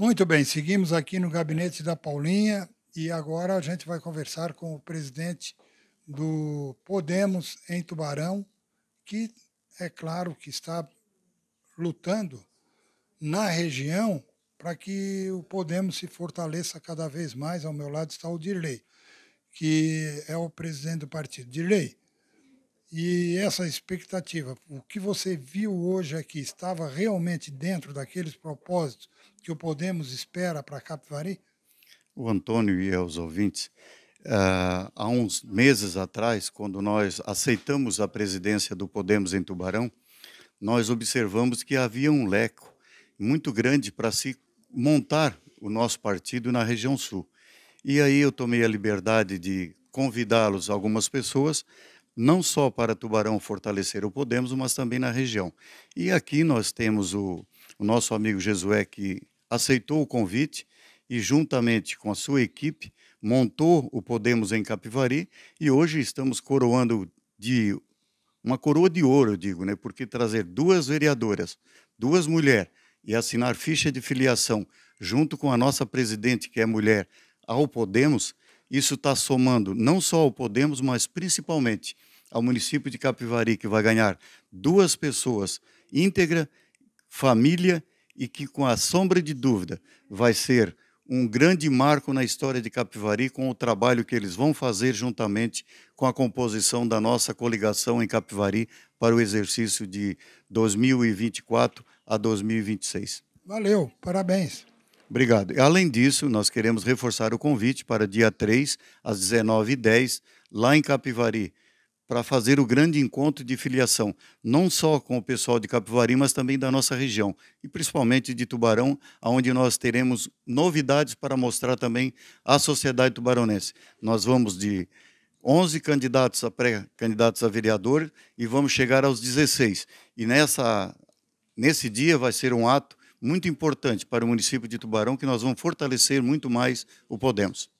Muito bem, seguimos aqui no gabinete da Paulinha e agora a gente vai conversar com o presidente do Podemos em Tubarão, que é claro que está lutando na região para que o Podemos se fortaleça cada vez mais. Ao meu lado está o Dirley, que é o presidente do partido. Dirley, e essa expectativa, o que você viu hoje aqui, é estava realmente dentro daqueles propósitos que o Podemos espera para Capivari? O Antônio e aos ouvintes, ah, há uns meses atrás, quando nós aceitamos a presidência do Podemos em Tubarão, nós observamos que havia um leco muito grande para se montar o nosso partido na região sul. E aí eu tomei a liberdade de convidá-los, algumas pessoas, não só para Tubarão fortalecer o Podemos, mas também na região. E aqui nós temos o, o nosso amigo Jesué que aceitou o convite e, juntamente com a sua equipe, montou o Podemos em Capivari e hoje estamos coroando de uma coroa de ouro, eu digo, né? Porque trazer duas vereadoras, duas mulheres e assinar ficha de filiação junto com a nossa presidente que é mulher ao Podemos isso está somando não só ao Podemos, mas principalmente ao município de Capivari, que vai ganhar duas pessoas íntegra, família e que, com a sombra de dúvida, vai ser um grande marco na história de Capivari com o trabalho que eles vão fazer juntamente com a composição da nossa coligação em Capivari para o exercício de 2024 a 2026. Valeu, parabéns. Obrigado. Além disso, nós queremos reforçar o convite para dia 3, às 19h10, lá em Capivari, para fazer o grande encontro de filiação, não só com o pessoal de Capivari, mas também da nossa região, e principalmente de Tubarão, onde nós teremos novidades para mostrar também à sociedade tubaronense. Nós vamos de 11 candidatos a pré-candidatos a vereador e vamos chegar aos 16. E nessa, nesse dia vai ser um ato muito importante para o município de Tubarão, que nós vamos fortalecer muito mais o Podemos.